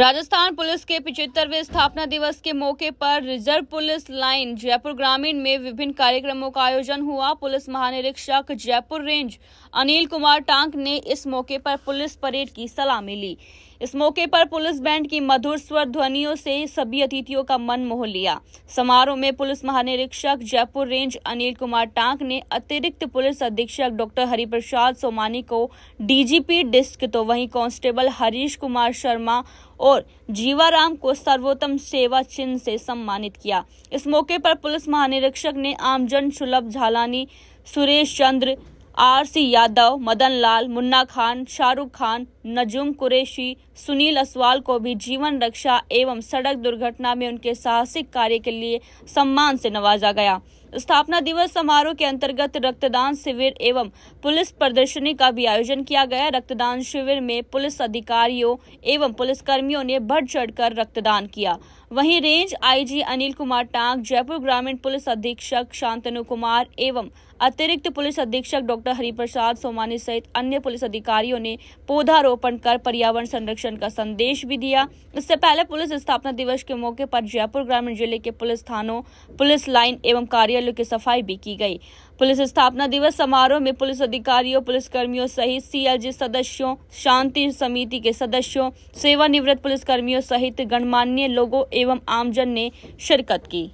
Rajasthan police के पिछहत्तरवे स्थापना दिवस के मौके पर रिजर्व पुलिस लाइन जयपुर ग्रामीण में विभिन्न कार्यक्रमों का आयोजन हुआ पुलिस महानिरीक्षक जयपुर रेंज अनिल कुमार टांक ने इस मौके पर पुलिस परेड की सलामी ली इस मौके पर पुलिस बैंड की मधुर स्वर ध्वनियों से सभी अतिथियों का मन मोह लिया समारोह में पुलिस महानिरीक्षक जयपुर रेंज अनिल कुमार टांक ने अतिरिक्त पुलिस अधीक्षक डॉक्टर हरिप्रसाद सोमानी को डीजीपी डिस्क तो वहीं कांस्टेबल हरीश कुमार शर्मा और जीवाराम को सर्वोत्तम सेवा चिन्ह से सम्मानित किया इस मौके पर पुलिस महानिरीक्षक ने आमजन सुलभ झालानी सुरेश चंद्र आरसी यादव मदन लाल मुन्ना खान शाहरुख खान नजुम कुरैशी सुनील असवाल को भी जीवन रक्षा एवं सड़क दुर्घटना में उनके साहसिक कार्य के लिए सम्मान से नवाजा गया स्थापना दिवस समारोह के अंतर्गत रक्तदान शिविर एवं पुलिस प्रदर्शनी का भी आयोजन किया गया रक्तदान शिविर में पुलिस अधिकारियों एवं पुलिस कर्मियों ने बढ़ चढ़कर रक्तदान किया वहीं रेंज आईजी अनिल कुमार टांग जयपुर ग्रामीण पुलिस अधीक्षक शांतनु कुमार एवं अतिरिक्त पुलिस अधीक्षक डॉक्टर हरिप्रसाद सोमानी सहित अन्य पुलिस अधिकारियों ने पौधारोपण कर पर्यावरण संरक्षण का संदेश भी दिया इससे पहले पुलिस स्थापना दिवस के मौके पर जयपुर ग्रामीण जिले के पुलिस थानों पुलिस लाइन एवं कार्यालय कार्यालयों की सफाई भी की गई पुलिस स्थापना दिवस समारोह में पुलिस अधिकारियों पुलिस कर्मियों सहित सीएलजी सदस्यों शांति समिति के सदस्यों सेवानिवृत्त पुलिस कर्मियों सहित गणमान्य लोगों एवं आमजन ने शिरकत की